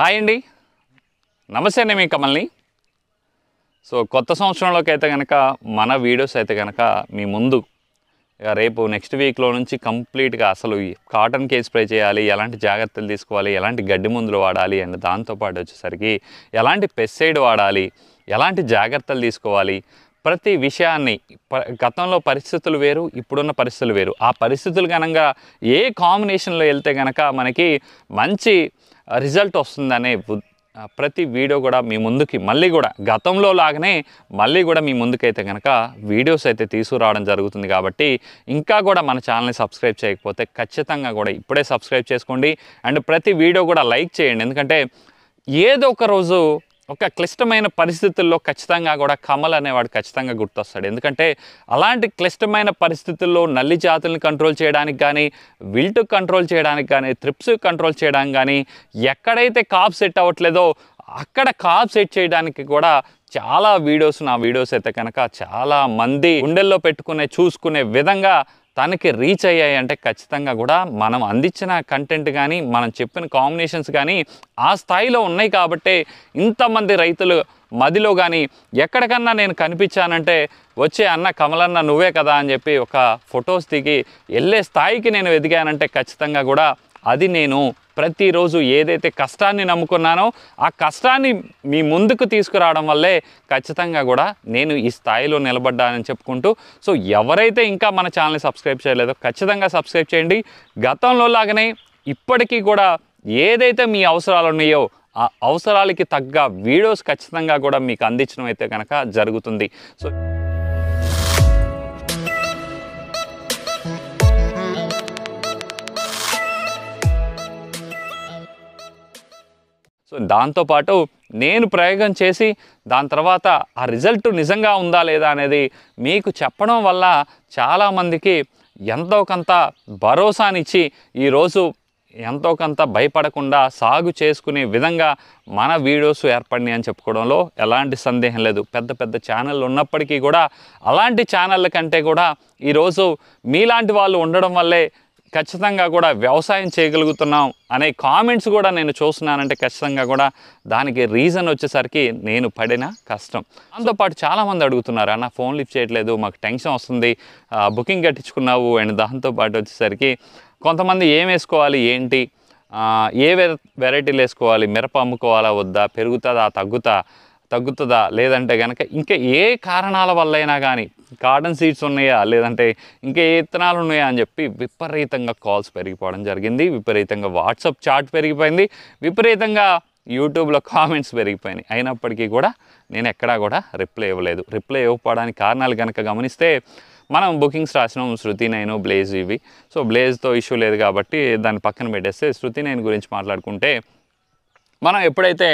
hi అండి నమస్తే అండి మీ కమల్ని సో కొత్త సంవత్సరంలోకి అయితే కనుక మన వీడియోస్ అయితే కనుక మీ ముందు రేపు నెక్స్ట్ వీక్లో నుంచి కంప్లీట్గా అసలు కాటన్ కేస్ స్ప్రే చేయాలి ఎలాంటి జాగ్రత్తలు తీసుకోవాలి ఎలాంటి గడ్డి మందులు వాడాలి అండ్ దాంతోపాటు వచ్చేసరికి ఎలాంటి పెస్సైడ్ వాడాలి ఎలాంటి జాగ్రత్తలు తీసుకోవాలి ప్రతి విషయాన్ని గతంలో పరిస్థితులు వేరు ఇప్పుడున్న పరిస్థితులు వేరు ఆ పరిస్థితులు కనుక ఏ కాంబినేషన్లో వెళ్తే కనుక మనకి మంచి రిజల్ట్ వస్తుందనే ప్రతి వీడియో కూడా మీ ముందుకి మళ్ళీ కూడా గతంలో లాగానే మళ్ళీ కూడా మీ ముందుకైతే కనుక వీడియోస్ అయితే తీసుకురావడం జరుగుతుంది కాబట్టి ఇంకా కూడా మన ఛానల్ని సబ్స్క్రైబ్ చేయకపోతే ఖచ్చితంగా కూడా ఇప్పుడే సబ్స్క్రైబ్ చేసుకోండి అండ్ ప్రతి వీడియో కూడా లైక్ చేయండి ఎందుకంటే ఏదో ఒక రోజు ఒక క్లిష్టమైన పరిస్థితుల్లో ఖచ్చితంగా కూడా కమల్ అనేవాడు ఖచ్చితంగా గుర్తొస్తాడు ఎందుకంటే అలాంటి క్లిష్టమైన పరిస్థితుల్లో నల్లి జాతులను కంట్రోల్ చేయడానికి కానీ విల్ట్ కంట్రోల్ చేయడానికి కానీ త్రిప్స్ కంట్రోల్ చేయడానికి కానీ ఎక్కడైతే కాప్ సెట్ అవ్వట్లేదో అక్కడ కాప్ సెట్ చేయడానికి కూడా చాలా వీడియోస్ నా వీడియోస్ అయితే కనుక చాలా మంది గుండెల్లో పెట్టుకునే చూసుకునే విధంగా తనకి రీచ్ అయ్యాయి అంటే ఖచ్చితంగా కూడా మనం అందించిన కంటెంట్ కానీ మనం చెప్పిన కాంబినేషన్స్ కానీ ఆ స్థాయిలో ఉన్నాయి కాబట్టే ఇంతమంది రైతులు మదిలో కానీ ఎక్కడికన్నా నేను కనిపించానంటే వచ్చే అన్న కమలన్న నువ్వే కదా అని చెప్పి ఒక ఫొటోస్ దిగి వెళ్ళే స్థాయికి నేను ఎదిగానంటే ఖచ్చితంగా కూడా అది నేను ప్రతిరోజు ఏదైతే కష్టాన్ని నమ్ముకున్నానో ఆ కష్టాన్ని మీ ముందుకు తీసుకురావడం వల్లే ఖచ్చితంగా కూడా నేను ఈ స్థాయిలో నిలబడ్డానని చెప్పుకుంటూ సో ఎవరైతే ఇంకా మన ఛానల్ని సబ్స్క్రైబ్ చేయలేదో ఖచ్చితంగా సబ్స్క్రైబ్ చేయండి గతంలో లాగానే ఇప్పటికీ కూడా ఏదైతే మీ అవసరాలు ఉన్నాయో ఆ అవసరాలకి తగ్గ వీడియోస్ ఖచ్చితంగా కూడా మీకు అందించడం అయితే కనుక జరుగుతుంది సో సో దాంతోపాటు నేను ప్రయోగం చేసి దాని తర్వాత ఆ రిజల్ట్ నిజంగా ఉందా లేదా అనేది మీకు చెప్పడం వల్ల చాలామందికి ఎంతో కొంత భరోసానిచ్చి ఈరోజు ఎంతో కొంత భయపడకుండా సాగు చేసుకునే విధంగా మన వీడియోస్ ఏర్పడినాయి అని చెప్పుకోవడంలో ఎలాంటి సందేహం లేదు పెద్ద పెద్ద ఛానళ్ళు ఉన్నప్పటికీ కూడా అలాంటి ఛానళ్ళ కంటే కూడా ఈరోజు మీలాంటి వాళ్ళు ఉండడం వల్లే ఖచ్చితంగా కూడా వ్యవసాయం చేయగలుగుతున్నాం అనే కామెంట్స్ కూడా నేను చూస్తున్నానంటే ఖచ్చితంగా కూడా దానికి రీజన్ వచ్చేసరికి నేను పడిన కష్టం దాంతోపాటు చాలామంది అడుగుతున్నారు అన్న ఫోన్ లిఫ్ట్ చేయట్లేదు మాకు టెన్షన్ వస్తుంది బుకింగ్ కట్టించుకున్నావు అండ్ దాంతోపాటు వచ్చేసరికి కొంతమంది ఏం వేసుకోవాలి ఏంటి ఏ వెరైటీలు వేసుకోవాలి మిరప అమ్ముకోవాలా వద్దా పెరుగుతుందా తగ్గుతా తగ్గుతుందా లేదంటే కనుక ఇంకా ఏ కారణాల వల్ల అయినా కానీ కార్డన్ సీడ్స్ ఉన్నాయా లేదంటే ఇంకా ఏ విత్తనాలు ఉన్నాయా అని చెప్పి విపరీతంగా కాల్స్ పెరిగిపోవడం జరిగింది విపరీతంగా వాట్సాప్ చాట్ పెరిగిపోయింది విపరీతంగా యూట్యూబ్లో కామెంట్స్ పెరిగిపోయినాయి అయినప్పటికీ కూడా నేను ఎక్కడా కూడా రిప్లై ఇవ్వలేదు రిప్లై ఇవ్వకపోవడానికి కారణాలు కనుక గమనిస్తే మనం బుకింగ్స్ రాసినాం శృతి నైను బ్లేజ్ ఇవి సో బ్లేజ్తో ఇష్యూ లేదు కాబట్టి దాన్ని పక్కన పెట్టేస్తే శృతి నైన్ గురించి మాట్లాడుకుంటే మనం ఎప్పుడైతే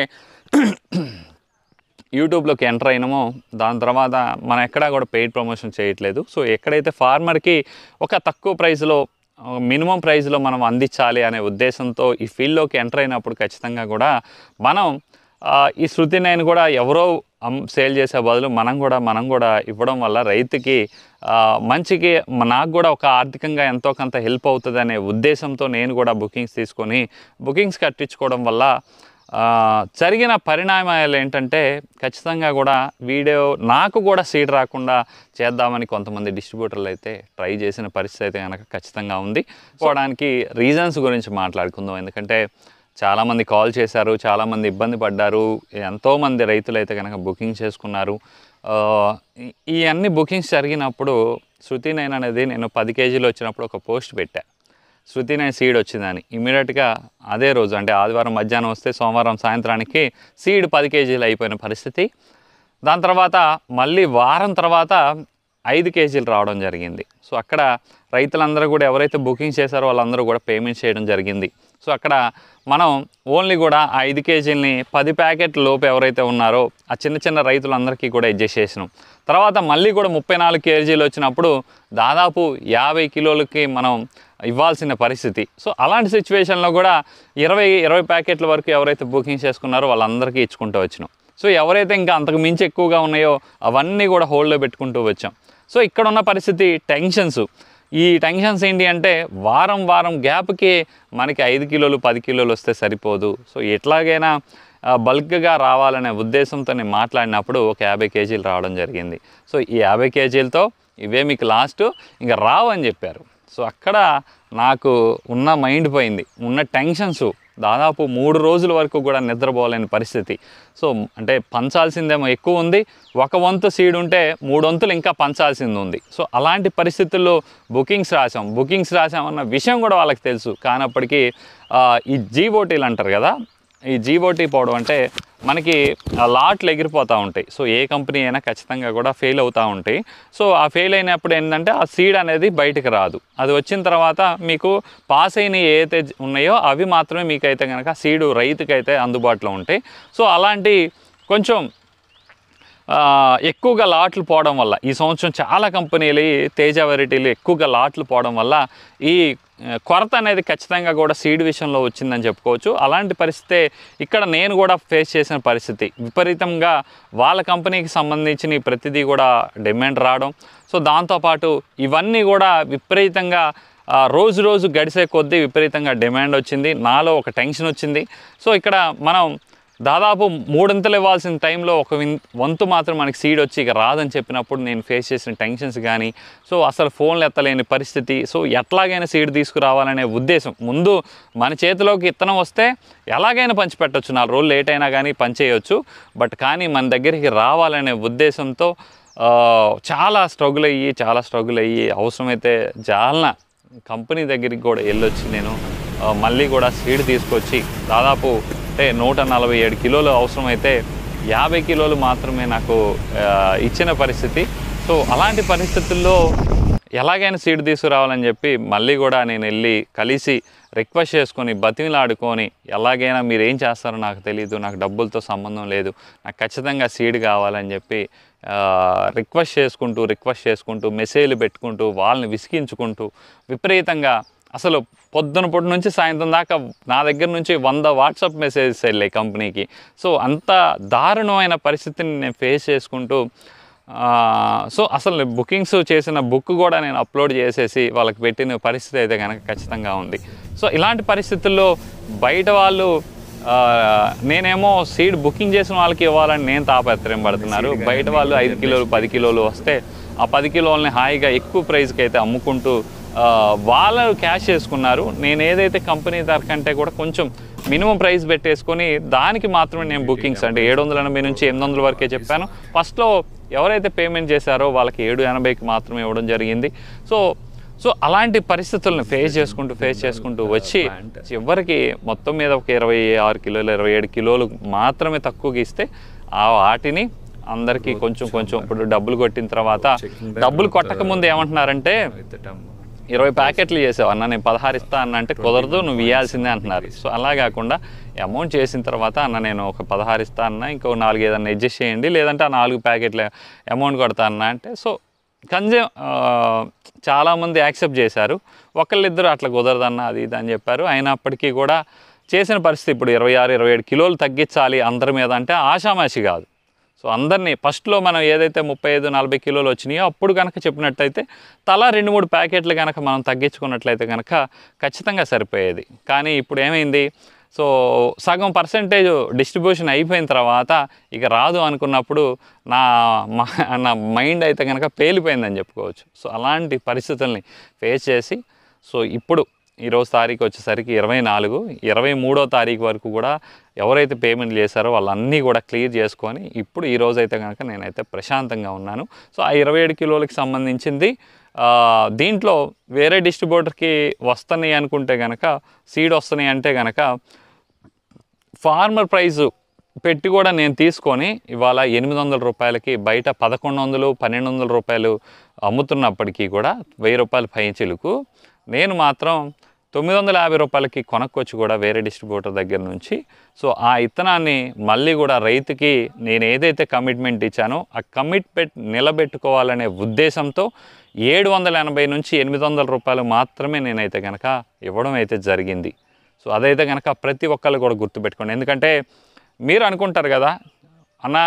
యూట్యూబ్లోకి ఎంటర్ అయినామో దాని తర్వాత మనం ఎక్కడా కూడా పెయిడ్ ప్రమోషన్ చేయట్లేదు సో ఎక్కడైతే ఫార్మర్కి ఒక తక్కువ ప్రైస్లో మినిమం ప్రైస్లో మనం అందించాలి అనే ఉద్దేశంతో ఈ ఫీల్డ్లోకి ఎంటర్ అయినప్పుడు ఖచ్చితంగా కూడా మనం ఈ శృతి నైన్ కూడా ఎవరో సేల్ చేసే బదులు మనం కూడా మనం కూడా ఇవ్వడం వల్ల రైతుకి మంచికి నాకు కూడా ఒక ఆర్థికంగా ఎంతో కొంత హెల్ప్ అవుతుంది అనే ఉద్దేశంతో నేను కూడా బుకింగ్స్ తీసుకొని బుకింగ్స్ కట్టించుకోవడం వల్ల జరిగిన పరిణామాలు ఏంటంటే ఖచ్చితంగా కూడా వీడియో నాకు కూడా సీట్ రాకుండా చేద్దామని కొంతమంది డిస్ట్రిబ్యూటర్లు అయితే ట్రై చేసిన పరిస్థితి అయితే కనుక ఖచ్చితంగా ఉంది పోవడానికి రీజన్స్ గురించి మాట్లాడుకుందాం ఎందుకంటే చాలామంది కాల్ చేశారు చాలామంది ఇబ్బంది పడ్డారు ఎంతోమంది రైతులు అయితే కనుక బుకింగ్ చేసుకున్నారు ఇవన్నీ బుకింగ్స్ జరిగినప్పుడు శృతి నైన్ అనేది నేను పది కేజీలు వచ్చినప్పుడు ఒక పోస్ట్ పెట్టాను శృతి అనే సీడ్ వచ్చిందని ఇమీడియట్గా అదే రోజు అంటే ఆదివారం మధ్యాహ్నం వస్తే సోమవారం సాయంత్రానికి సీడ్ పది కేజీలు అయిపోయిన పరిస్థితి దాని తర్వాత మళ్ళీ వారం తర్వాత ఐదు కేజీలు రావడం జరిగింది సో అక్కడ రైతులందరూ కూడా ఎవరైతే బుకింగ్ చేశారో వాళ్ళందరూ కూడా పేమెంట్ చేయడం జరిగింది సో అక్కడ మనం ఓన్లీ కూడా ఆ ఐదు కేజీలని పది ప్యాకెట్ లోపు ఎవరైతే ఉన్నారో ఆ చిన్న చిన్న రైతులందరికీ కూడా ఎడ్జస్ట్ చేసినాం తర్వాత మళ్ళీ కూడా ముప్పై నాలుగు కేజీలు వచ్చినప్పుడు దాదాపు యాభై కిలోలకి మనం ఇవ్వాల్సిన పరిస్థితి సో అలాంటి సిచ్యువేషన్లో కూడా ఇరవై ఇరవై ప్యాకెట్ల వరకు ఎవరైతే బుకింగ్ చేసుకున్నారో వాళ్ళందరికీ ఇచ్చుకుంటూ వచ్చినాం సో ఎవరైతే ఇంకా అంతకు మించి ఎక్కువగా ఉన్నాయో అవన్నీ కూడా హోల్డ్లో పెట్టుకుంటూ వచ్చాం సో ఇక్కడ ఉన్న పరిస్థితి టెన్షన్స్ ఈ టెన్షన్స్ ఏంటి అంటే వారం వారం గ్యాప్కి మనకి ఐదు కిలోలు పది కిలోలు వస్తే సరిపోదు సో ఎట్లాగైనా బల్క్గా రావాలనే ఉద్దేశంతో నేను మాట్లాడినప్పుడు ఒక యాభై కేజీలు రావడం జరిగింది సో ఈ యాభై కేజీలతో ఇవే మీకు లాస్ట్ ఇంకా రావని చెప్పారు సో అక్కడ నాకు ఉన్న మైండ్ పోయింది ఉన్న టెన్షన్స్ దాదాపు మూడు రోజుల వరకు కూడా నిద్రపోలేని పరిస్థితి సో అంటే పంచాల్సిందేమో ఎక్కువ ఉంది ఒక వంతు సీడ్ ఉంటే మూడు వంతులు ఇంకా పంచాల్సింది ఉంది సో అలాంటి పరిస్థితుల్లో బుకింగ్స్ రాసాం బుకింగ్స్ రాసామన్న విషయం కూడా వాళ్ళకి తెలుసు కానప్పటికీ ఈ ఓటీలు అంటారు కదా ఈ జీఓటీ పోవడం అంటే మనకి లాట్లు ఎగిరిపోతూ ఉంటాయి సో ఏ కంపెనీ అయినా ఖచ్చితంగా కూడా ఫెయిల్ అవుతూ ఉంటాయి సో ఆ ఫెయిల్ అయినప్పుడు ఏంటంటే ఆ సీడ్ అనేది బయటకు రాదు అది వచ్చిన తర్వాత మీకు పాస్ అయిన ఏదైతే ఉన్నాయో అవి మాత్రమే మీకైతే కనుక సీడు రైతుకైతే అందుబాటులో ఉంటాయి సో అలాంటి కొంచెం ఎక్కువగా లాట్లు పోవడం వల్ల ఈ సంవత్సరం చాలా కంపెనీలు తేజ వెరైటీలు ఎక్కువగా లాట్లు పోవడం వల్ల ఈ కొరత అనేది ఖచ్చితంగా కూడా సీడ్ విషయంలో వచ్చిందని చెప్పుకోవచ్చు అలాంటి పరిస్థితే ఇక్కడ నేను కూడా ఫేస్ చేసిన పరిస్థితి విపరీతంగా వాళ్ళ కంపెనీకి సంబంధించిన ప్రతిదీ కూడా డిమాండ్ రావడం సో దాంతోపాటు ఇవన్నీ కూడా విపరీతంగా రోజు రోజు గడిసే కొద్దీ విపరీతంగా డిమాండ్ వచ్చింది నాలో ఒక టెన్షన్ వచ్చింది సో ఇక్కడ మనం దాదాపు మూడంతలు ఇవ్వాల్సిన టైంలో ఒక వంతు మాత్రం మనకి సీడ్ వచ్చి ఇక రాదని చెప్పినప్పుడు నేను ఫేస్ చేసిన టెన్షన్స్ కానీ సో అసలు ఫోన్లు ఎత్తలేని పరిస్థితి సో ఎట్లాగైనా సీడ్ తీసుకురావాలనే ఉద్దేశం ముందు మన చేతిలోకి ఇత్తనం వస్తే ఎలాగైనా పంచి పెట్టచ్చు నాలుగు రోజులు లేట్ అయినా కానీ పంచేయచ్చు బట్ కానీ మన దగ్గరికి రావాలనే ఉద్దేశంతో చాలా స్ట్రగుల్ అయ్యి చాలా స్ట్రగుల్ అయ్యి అవసరమైతే జాలన కంపెనీ దగ్గరికి కూడా వెళ్ళొచ్చి నేను మళ్ళీ కూడా సీడ్ తీసుకొచ్చి దాదాపు అంటే నూట నలభై ఏడు కిలోలు అవసరమైతే యాభై కిలోలు మాత్రమే నాకు ఇచ్చిన పరిస్థితి సో అలాంటి పరిస్థితుల్లో ఎలాగైనా సీడ్ తీసుకురావాలని చెప్పి మళ్ళీ కూడా నేను వెళ్ళి కలిసి రిక్వెస్ట్ చేసుకొని బతిమిలాడుకొని ఎలాగైనా మీరు ఏం చేస్తారో నాకు తెలియదు నాకు డబ్బులతో సంబంధం లేదు నాకు ఖచ్చితంగా సీడ్ కావాలని చెప్పి రిక్వెస్ట్ చేసుకుంటూ రిక్వెస్ట్ చేసుకుంటూ మెసేజ్లు పెట్టుకుంటూ వాళ్ళని విసిగించుకుంటూ విపరీతంగా అసలు పొద్దునపొట్టు నుంచి సాయంత్రం దాకా నా దగ్గర నుంచి వంద వాట్సాప్ మెసేజెస్ వెళ్ళాయి కంపెనీకి సో అంత దారుణమైన పరిస్థితిని నేను ఫేస్ చేసుకుంటూ సో అసలు బుకింగ్స్ చేసిన బుక్ కూడా నేను అప్లోడ్ చేసేసి వాళ్ళకి పెట్టిన పరిస్థితి అయితే కనుక ఖచ్చితంగా ఉంది సో ఇలాంటి పరిస్థితుల్లో బయట వాళ్ళు నేనేమో సీడ్ బుకింగ్ చేసిన వాళ్ళకి ఇవ్వాలని నేను తాపత్రయం పడుతున్నారు బయట వాళ్ళు ఐదు కిలోలు పది కిలోలు వస్తే ఆ పది కిలోలని హాయిగా ఎక్కువ ప్రైస్కి అయితే అమ్ముకుంటూ వాళ్ళు క్యాష్ చేసుకున్నారు నేను ఏదైతే కంపెనీ ధర కంటే కూడా కొంచెం మినిమం ప్రైస్ పెట్టేసుకొని దానికి మాత్రమే నేను బుకింగ్స్ అంటే ఏడు వందల ఎనభై నుంచి ఎనిమిది వందల వరకే చెప్పాను ఫస్ట్లో ఎవరైతే పేమెంట్ చేశారో వాళ్ళకి ఏడు ఎనభైకి మాత్రమే ఇవ్వడం జరిగింది సో సో అలాంటి పరిస్థితులను ఫేస్ చేసుకుంటూ ఫేస్ చేసుకుంటూ వచ్చి చివరికి మొత్తం మీద ఒక ఇరవై ఆరు కిలోలు ఇరవై ఏడు కిలోలు మాత్రమే తక్కువగా ఇస్తే ఆ వాటిని అందరికీ కొంచెం కొంచెం ఇప్పుడు డబ్బులు కొట్టిన తర్వాత డబ్బులు కొట్టక ముందు ఏమంటున్నారంటే ఇరవై ప్యాకెట్లు చేసావు అన్న నేను పదహారు ఇస్తా అన్న అంటే కుదరదు నువ్వు ఇవ్వాల్సిందే అంటున్నారు సో అలా కాకుండా అమౌంట్ చేసిన తర్వాత అన్న నేను ఒక పదహారు ఇస్తా అన్న ఇంకో నాలుగు ఏదన్నా అడ్జస్ట్ చేయండి లేదంటే ఆ నాలుగు ప్యాకెట్ల అమౌంట్ కొడతా అన్న అంటే సో కన్జ్యూమ్ చాలామంది యాక్సెప్ట్ చేశారు ఒకళ్ళిద్దరు అట్లా కుదరదన్న అది ఇది అని చెప్పారు అయినప్పటికీ కూడా చేసిన పరిస్థితి ఇప్పుడు ఇరవై ఆరు ఇరవై ఏడు కిలోలు తగ్గించాలి అందరి మీద అంటే ఆషామాషి కాదు సో అందరినీ ఫస్ట్లో మనం ఏదైతే ముప్పై ఐదు నలభై కిలోలు వచ్చినాయో అప్పుడు కనుక చెప్పినట్టయితే తలా రెండు మూడు ప్యాకెట్లు కనుక మనం తగ్గించుకున్నట్లయితే కనుక ఖచ్చితంగా సరిపోయేది కానీ ఇప్పుడు ఏమైంది సో సగం పర్సంటేజ్ డిస్ట్రిబ్యూషన్ అయిపోయిన తర్వాత ఇక రాదు అనుకున్నప్పుడు నా నా మైండ్ అయితే కనుక పేలిపోయిందని చెప్పుకోవచ్చు సో అలాంటి పరిస్థితుల్ని ఫేస్ చేసి సో ఇప్పుడు ఈరోజు తారీఖు వచ్చేసరికి ఇరవై నాలుగు ఇరవై మూడో తారీఖు వరకు కూడా ఎవరైతే పేమెంట్ చేశారో వాళ్ళన్నీ కూడా క్లియర్ చేసుకొని ఇప్పుడు ఈ అయితే కనుక నేనైతే ప్రశాంతంగా ఉన్నాను సో ఆ ఇరవై ఏడు కిలోలకి సంబంధించింది దీంట్లో వేరే డిస్ట్రిబ్యూటర్కి వస్తున్నాయి అనుకుంటే కనుక సీడ్ వస్తున్నాయి అంటే కనుక ఫార్మర్ ప్రైజు పెట్టి కూడా నేను తీసుకొని ఇవాళ ఎనిమిది వందల రూపాయలకి బయట పదకొండు వందలు పన్నెండు వందల రూపాయలు అమ్ముతున్నప్పటికీ కూడా వెయ్యి పై చిలుకు నేను మాత్రం తొమ్మిది వందల యాభై రూపాయలకి కొనక్కొచ్చి కూడా వేరే డిస్ట్రిబ్యూటర్ దగ్గర నుంచి సో ఆ ఇత్తనాన్ని మళ్ళీ కూడా రైతుకి నేను ఏదైతే కమిట్మెంట్ ఇచ్చానో ఆ కమిట్మెంట్ నిలబెట్టుకోవాలనే ఉద్దేశంతో ఏడు వందల ఎనభై నుంచి ఎనిమిది వందల రూపాయలు మాత్రమే నేనైతే కనుక ఇవ్వడం అయితే జరిగింది సో అదైతే కనుక ప్రతి ఒక్కళ్ళు కూడా గుర్తుపెట్టుకోండి ఎందుకంటే మీరు అనుకుంటారు కదా అన్న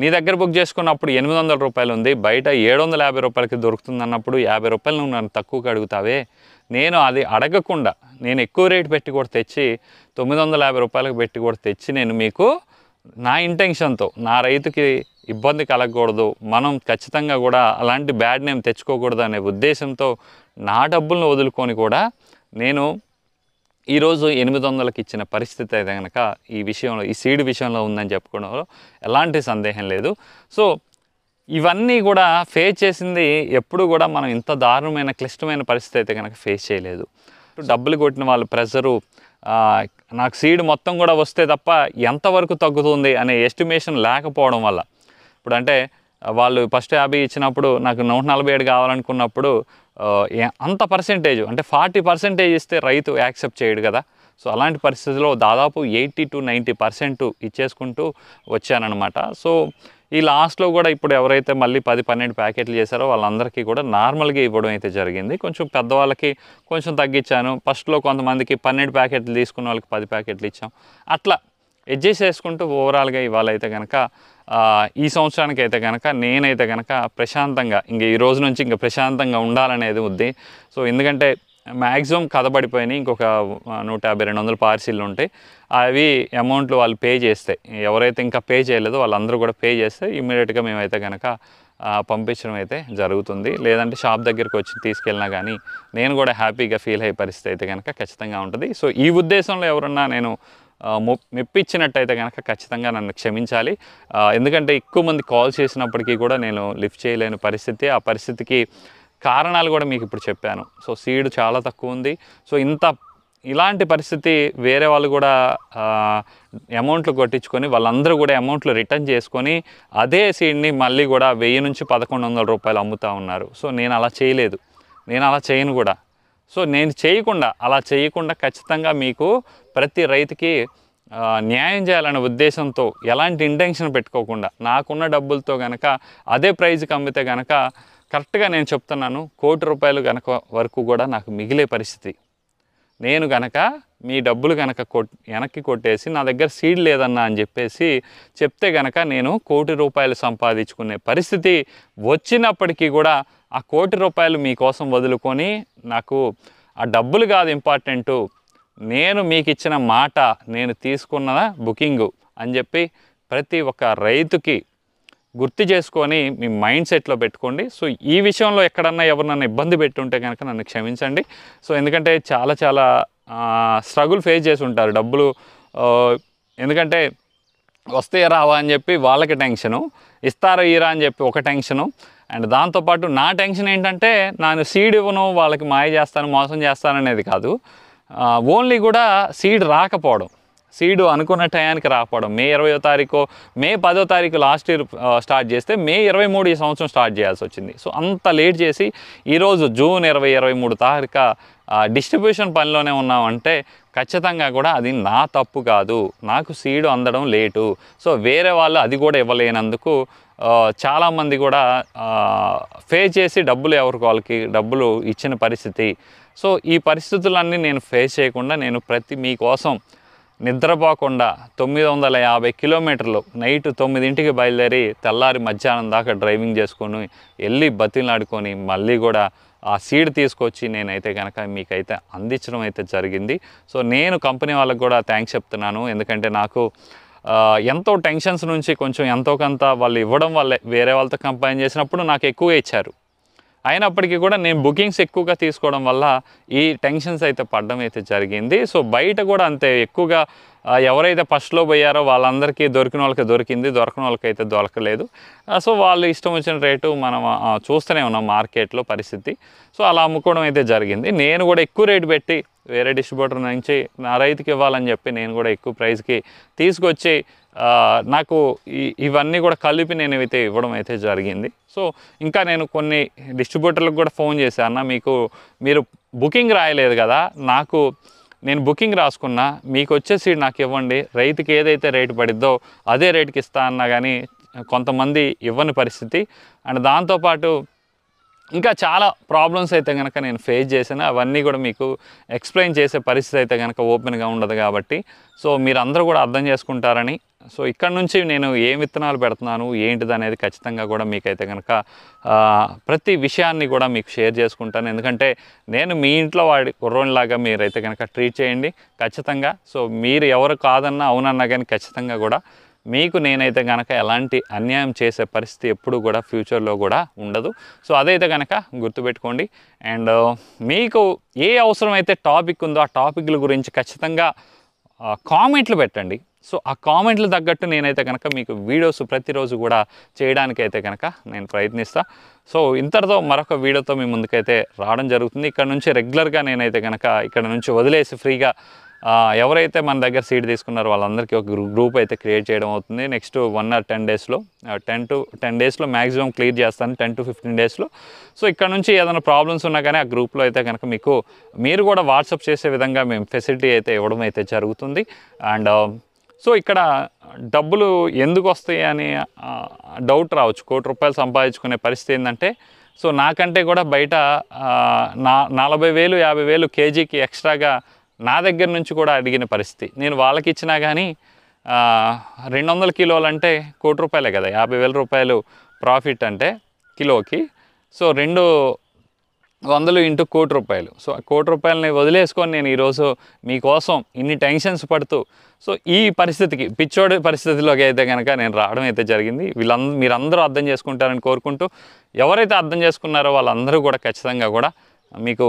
నీ దగ్గర బుక్ చేసుకున్నప్పుడు ఎనిమిది వందల రూపాయలు ఉంది బయట ఏడు వందల యాభై రూపాయలకి దొరుకుతుంది అన్నప్పుడు యాభై రూపాయలు నువ్వు నన్ను తక్కువగా అడుగుతావే నేను అది అడగకుండా నేను ఎక్కువ రేటు పెట్టి కూడా తెచ్చి తొమ్మిది వందల యాభై రూపాయలకు పెట్టి కూడా తెచ్చి నేను మీకు నా ఇంటెన్షన్తో నా రైతుకి ఇబ్బంది కలగకూడదు మనం ఖచ్చితంగా కూడా అలాంటి బ్యాడ్ నేమ్ తెచ్చుకోకూడదు అనే ఉద్దేశంతో నా డబ్బులను వదులుకొని కూడా నేను ఈరోజు ఎనిమిది వందలకి ఇచ్చిన పరిస్థితి అయితే కనుక ఈ విషయంలో ఈ సీడ్ విషయంలో ఉందని చెప్పుకోవడంలో ఎలాంటి సందేహం లేదు సో ఇవన్నీ కూడా ఫేస్ చేసింది ఎప్పుడు కూడా మనం ఇంత దారుణమైన క్లిష్టమైన పరిస్థితి అయితే కనుక ఫేస్ చేయలేదు డబ్బులు కొట్టిన వాళ్ళు ప్రెషరు నాకు సీడ్ మొత్తం కూడా వస్తే తప్ప ఎంతవరకు తగ్గుతుంది అనే ఎస్టిమేషన్ లేకపోవడం వల్ల ఇప్పుడు అంటే వాళ్ళు ఫస్ట్ యాభై ఇచ్చినప్పుడు నాకు నూట నలభై ఏడు కావాలనుకున్నప్పుడు అంత పర్సెంటేజ్ అంటే ఫార్టీ పర్సెంటేజ్ ఇస్తే రైతు యాక్సెప్ట్ చేయడు కదా సో అలాంటి పరిస్థితిలో దాదాపు ఎయిటీ టు నైంటీ పర్సెంట్ ఇచ్చేసుకుంటూ వచ్చానన్నమాట సో ఈ లాస్ట్లో కూడా ఇప్పుడు ఎవరైతే మళ్ళీ పది పన్నెండు ప్యాకెట్లు చేశారో వాళ్ళందరికీ కూడా నార్మల్గా ఇవ్వడం అయితే జరిగింది కొంచెం పెద్దవాళ్ళకి కొంచెం తగ్గించాను ఫస్ట్లో కొంతమందికి పన్నెండు ప్యాకెట్లు తీసుకున్న వాళ్ళకి పది ప్యాకెట్లు ఇచ్చాం అట్లా అడ్జస్ట్ చేసుకుంటూ ఓవరాల్గా ఇవాళ అయితే కనుక ఈ సంవత్సరానికి అయితే కనుక నేనైతే కనుక ప్రశాంతంగా ఇంక ఈ రోజు నుంచి ఇంకా ప్రశాంతంగా ఉండాలనేది ఉంది సో ఎందుకంటే మ్యాక్సిమం కథపడిపోయినాయి ఇంకొక నూట యాభై రెండు వందల పార్సీలు ఉంటాయి అవి అమౌంట్లు వాళ్ళు పే చేస్తాయి ఎవరైతే ఇంకా పే చేయలేదో వాళ్ళందరూ కూడా పే చేస్తే ఇమీడియట్గా మేమైతే కనుక పంపించడం అయితే జరుగుతుంది లేదంటే షాప్ దగ్గరికి వచ్చి తీసుకెళ్ళినా కానీ నేను కూడా హ్యాపీగా ఫీల్ అయ్యే పరిస్థితి అయితే కనుక ఖచ్చితంగా ఉంటుంది సో ఈ ఉద్దేశంలో ఎవరన్నా నేను మెప్పించినట్టయితే కనుక ఖచ్చితంగా నన్ను క్షమించాలి ఎందుకంటే ఎక్కువ మంది కాల్ చేసినప్పటికీ కూడా నేను లిఫ్ట్ చేయలేని పరిస్థితి ఆ పరిస్థితికి కారణాలు కూడా మీకు ఇప్పుడు చెప్పాను సో సీడ్ చాలా తక్కువ ఉంది సో ఇంత ఇలాంటి పరిస్థితి వేరే వాళ్ళు కూడా అమౌంట్లు కొట్టించుకొని వాళ్ళందరూ కూడా అమౌంట్లు రిటర్న్ చేసుకొని అదే సీడ్ని మళ్ళీ కూడా వెయ్యి నుంచి పదకొండు వందల రూపాయలు అమ్ముతూ ఉన్నారు సో నేను అలా చేయలేదు నేను అలా చేయను కూడా సో నేను చేయకుండా అలా చేయకుండా ఖచ్చితంగా మీకు ప్రతి రైతుకి న్యాయం చేయాలనే ఉద్దేశంతో ఎలాంటి ఇంటెన్షన్ పెట్టుకోకుండా నాకున్న డబ్బులతో కనుక అదే ప్రైజ్కి అమ్మితే కనుక కరెక్ట్గా నేను చెప్తున్నాను కోటి రూపాయలు కనుక వరకు కూడా నాకు మిగిలే పరిస్థితి నేను గనక మీ డబ్బులు గనక కొట్ వెనక్కి కొట్టేసి నా దగ్గర సీడ్ లేదన్నా అని చెప్పేసి చెప్తే గనక నేను కోటి రూపాయలు సంపాదించుకునే పరిస్థితి వచ్చినప్పటికీ కూడా ఆ కోటి రూపాయలు మీకోసం వదులుకొని నాకు ఆ డబ్బులు కాదు ఇంపార్టెంటు నేను మీకు ఇచ్చిన మాట నేను తీసుకున్న బుకింగు అని చెప్పి ప్రతి ఒక్క రైతుకి గుర్తు చేసుకొని మీ మైండ్ సెట్లో పెట్టుకోండి సో ఈ విషయంలో ఎక్కడన్నా ఎవరు నన్ను ఇబ్బంది పెట్టుంటే కనుక నన్ను క్షమించండి సో ఎందుకంటే చాలా చాలా స్ట్రగుల్ ఫేస్ చేసి ఉంటారు డబ్బులు ఎందుకంటే వస్తే రావా అని చెప్పి వాళ్ళకి టెన్షను ఇస్తారా ఈరా అని చెప్పి ఒక టెన్షను అండ్ దాంతోపాటు నా టెన్షన్ ఏంటంటే నేను సీడ్ ఇవ్వను వాళ్ళకి మాయ చేస్తాను మోసం చేస్తాను అనేది కాదు ఓన్లీ కూడా సీడ్ రాకపోవడం సీడు అనుకున్న టయానికి రాకపోవడం మే ఇరవయో తారీఖు మే పదో తారీఖు లాస్ట్ ఇయర్ స్టార్ట్ చేస్తే మే ఇరవై మూడు ఈ సంవత్సరం స్టార్ట్ చేయాల్సి వచ్చింది సో అంత లేట్ చేసి ఈరోజు జూన్ ఇరవై ఇరవై మూడు తారీఖు డిస్ట్రిబ్యూషన్ పనిలోనే ఉన్నామంటే ఖచ్చితంగా కూడా అది నా తప్పు కాదు నాకు సీడు అందడం లేటు సో వేరే వాళ్ళు అది కూడా ఇవ్వలేనందుకు చాలామంది కూడా ఫేస్ చేసి డబ్బులు ఎవరికి వాళ్ళకి డబ్బులు ఇచ్చిన పరిస్థితి సో ఈ పరిస్థితులన్నీ నేను ఫేస్ చేయకుండా నేను ప్రతి మీకోసం నిద్రపోకుండా తొమ్మిది వందల యాభై కిలోమీటర్లు నైట్ తొమ్మిదింటికి బయలుదేరి తెల్లారి మధ్యాహ్నం దాకా డ్రైవింగ్ చేసుకొని వెళ్ళి ఆడుకొని మళ్ళీ కూడా ఆ సీడ్ తీసుకొచ్చి నేనైతే కనుక మీకైతే అందించడం అయితే జరిగింది సో నేను కంపెనీ వాళ్ళకు కూడా థ్యాంక్స్ చెప్తున్నాను ఎందుకంటే నాకు ఎంతో టెన్షన్స్ నుంచి కొంచెం ఎంతో కొంత వాళ్ళు ఇవ్వడం వల్లే వేరే వాళ్ళతో కంపెనీ చేసినప్పుడు నాకు ఎక్కువ ఇచ్చారు అయినప్పటికీ కూడా నేను బుకింగ్స్ ఎక్కువగా తీసుకోవడం వల్ల ఈ టెన్షన్స్ అయితే పడడం అయితే జరిగింది సో బయట కూడా అంతే ఎక్కువగా ఎవరైతే ఫస్ట్లో పోయారో వాళ్ళందరికీ దొరికిన వాళ్ళకి దొరికింది దొరకని వాళ్ళకి అయితే దొరకలేదు సో వాళ్ళు ఇష్టం వచ్చిన రేటు మనం చూస్తూనే ఉన్నాం మార్కెట్లో పరిస్థితి సో అలా అమ్ముకోవడం అయితే జరిగింది నేను కూడా ఎక్కువ రేటు పెట్టి వేరే డిస్ట్రిబ్యూటర్ నుంచి నా రైతుకి ఇవ్వాలని చెప్పి నేను కూడా ఎక్కువ ప్రైస్కి తీసుకొచ్చి నాకు ఇవన్నీ కూడా కలిపి నేను అయితే ఇవ్వడం అయితే జరిగింది సో ఇంకా నేను కొన్ని డిస్ట్రిబ్యూటర్లకు కూడా ఫోన్ చేశాను మీకు మీరు బుకింగ్ రాయలేదు కదా నాకు నేను బుకింగ్ రాసుకున్నా మీకు వచ్చే నాకు ఇవ్వండి రైతుకి ఏదైతే రేటు పడిద్దో అదే రేటుకి ఇస్తా అన్నా కానీ కొంతమంది ఇవ్వని పరిస్థితి అండ్ దాంతోపాటు ఇంకా చాలా ప్రాబ్లమ్స్ అయితే కనుక నేను ఫేస్ చేసిన అవన్నీ కూడా మీకు ఎక్స్ప్లెయిన్ చేసే పరిస్థితి అయితే కనుక ఓపెన్గా ఉండదు కాబట్టి సో మీరందరూ కూడా అర్థం చేసుకుంటారని సో ఇక్కడ నుంచి నేను ఏ విత్తనాలు పెడుతున్నాను ఏంటిది అనేది ఖచ్చితంగా కూడా మీకైతే కనుక ప్రతి విషయాన్ని కూడా మీకు షేర్ చేసుకుంటాను ఎందుకంటే నేను మీ ఇంట్లో వాడి కుర్రోనిలాగా మీరైతే కనుక ట్రీట్ చేయండి ఖచ్చితంగా సో మీరు ఎవరు కాదన్నా అవునన్నా కానీ ఖచ్చితంగా కూడా మీకు నేనైతే కనుక ఎలాంటి అన్యాయం చేసే పరిస్థితి ఎప్పుడు కూడా ఫ్యూచర్లో కూడా ఉండదు సో అదైతే కనుక గుర్తుపెట్టుకోండి అండ్ మీకు ఏ అవసరం అయితే టాపిక్ ఉందో ఆ టాపిక్ల గురించి ఖచ్చితంగా కామెంట్లు పెట్టండి సో ఆ కామెంట్లు తగ్గట్టు నేనైతే కనుక మీకు వీడియోస్ ప్రతిరోజు కూడా చేయడానికైతే కనుక నేను ప్రయత్నిస్తా సో ఇంతటితో మరొక వీడియోతో మీ ముందుకైతే రావడం జరుగుతుంది ఇక్కడ నుంచి రెగ్యులర్గా నేనైతే కనుక ఇక్కడ నుంచి వదిలేసి ఫ్రీగా ఎవరైతే మన దగ్గర సీట్ తీసుకున్నారో వాళ్ళందరికీ ఒక గ్రూప్ అయితే క్రియేట్ చేయడం అవుతుంది నెక్స్ట్ వన్ ఆర్ టెన్ డేస్లో టెన్ టు టెన్ డేస్లో మ్యాక్సిమం క్లియర్ చేస్తాను టెన్ టు ఫిఫ్టీన్ డేస్లో సో ఇక్కడ నుంచి ఏదైనా ప్రాబ్లమ్స్ ఉన్నా కానీ ఆ గ్రూప్లో అయితే కనుక మీకు మీరు కూడా వాట్సాప్ చేసే విధంగా మేము ఫెసిలిటీ అయితే ఇవ్వడం అయితే జరుగుతుంది అండ్ సో um, ఇక్కడ డబ్బులు ఎందుకు వస్తాయి అని డౌట్ రావచ్చు కోటి రూపాయలు సంపాదించుకునే పరిస్థితి ఏంటంటే సో నాకంటే కూడా బయట నా నలభై వేలు యాభై వేలు కేజీకి ఎక్స్ట్రాగా నా దగ్గర నుంచి కూడా అడిగిన పరిస్థితి నేను వాళ్ళకి ఇచ్చినా కానీ రెండు వందల కిలోలు అంటే కోటి రూపాయలే కదా యాభై వేల రూపాయలు ప్రాఫిట్ అంటే కిలోకి సో రెండు వందలు ఇంటూ కోటి రూపాయలు సో ఆ కోటి రూపాయలని వదిలేసుకొని నేను ఈరోజు మీకోసం ఇన్ని టెన్షన్స్ పడుతూ సో ఈ పరిస్థితికి పిచ్చోడి పరిస్థితిలోకి అయితే కనుక నేను రావడం అయితే జరిగింది వీళ్ళందరూ మీరందరూ అర్థం చేసుకుంటారని కోరుకుంటూ ఎవరైతే అర్థం చేసుకున్నారో వాళ్ళందరూ కూడా ఖచ్చితంగా కూడా మీకు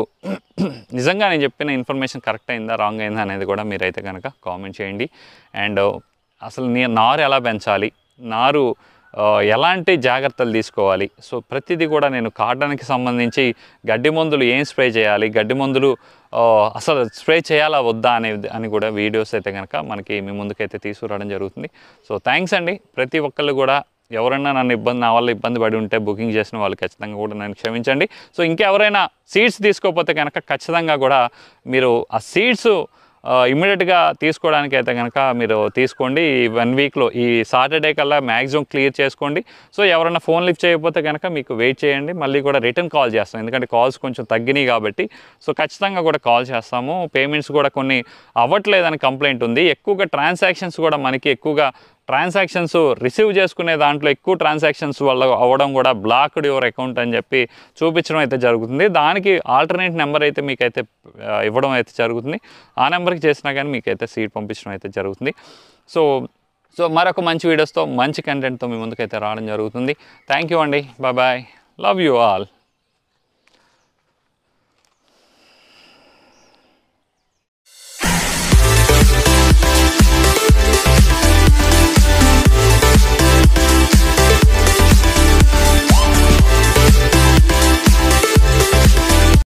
నిజంగా నేను చెప్పిన ఇన్ఫర్మేషన్ కరెక్ట్ అయిందా రాంగ్ అయిందా అనేది కూడా మీరైతే కనుక కామెంట్ చేయండి అండ్ అసలు నేను నారు ఎలా పెంచాలి నారు ఎలాంటి జాగ్రత్తలు తీసుకోవాలి సో ప్రతిదీ కూడా నేను కాటన్కి సంబంధించి గడ్డి మందులు ఏం స్ప్రే చేయాలి గడ్డి మందులు అసలు స్ప్రే చేయాలా వద్దా అనేది అని కూడా వీడియోస్ అయితే కనుక మనకి మీ ముందుకైతే తీసుకురావడం జరుగుతుంది సో థ్యాంక్స్ అండి ప్రతి ఒక్కళ్ళు కూడా ఎవరైనా నన్ను ఇబ్బంది నా వల్ల ఇబ్బంది పడి ఉంటే బుకింగ్ చేసిన వాళ్ళు ఖచ్చితంగా కూడా నన్ను క్షమించండి సో ఇంకెవరైనా సీట్స్ తీసుకోకపోతే కనుక ఖచ్చితంగా కూడా మీరు ఆ సీట్స్ ఇమ్మీడియట్గా తీసుకోవడానికి అయితే కనుక మీరు తీసుకోండి ఈ వన్ వీక్లో ఈ సాటర్డే కల్లా మ్యాక్సిమం క్లియర్ చేసుకోండి సో ఎవరైనా ఫోన్ లిఫ్ట్ చేయకపోతే కనుక మీకు వెయిట్ చేయండి మళ్ళీ కూడా రిటర్న్ కాల్ చేస్తాం ఎందుకంటే కాల్స్ కొంచెం తగ్గినాయి కాబట్టి సో ఖచ్చితంగా కూడా కాల్ చేస్తాము పేమెంట్స్ కూడా కొన్ని అవ్వట్లేదని కంప్లైంట్ ఉంది ఎక్కువగా ట్రాన్సాక్షన్స్ కూడా మనకి ఎక్కువగా ట్రాన్సాక్షన్స్ రిసీవ్ చేసుకునే దాంట్లో ఎక్కువ ట్రాన్సాక్షన్స్ వల్ల అవ్వడం కూడా బ్లాక్డ్ యువర్ అకౌంట్ అని చెప్పి చూపించడం అయితే జరుగుతుంది దానికి ఆల్టర్నేట్ నెంబర్ అయితే మీకైతే ఇవ్వడం అయితే జరుగుతుంది ఆ నెంబర్కి చేసినా కానీ మీకైతే సీట్ పంపించడం అయితే జరుగుతుంది సో సో మరొక మంచి వీడియోస్తో మంచి కంటెంట్తో మీ ముందుకైతే రావడం జరుగుతుంది థ్యాంక్ యూ అండి బాయ్ లవ్ యూ ఆల్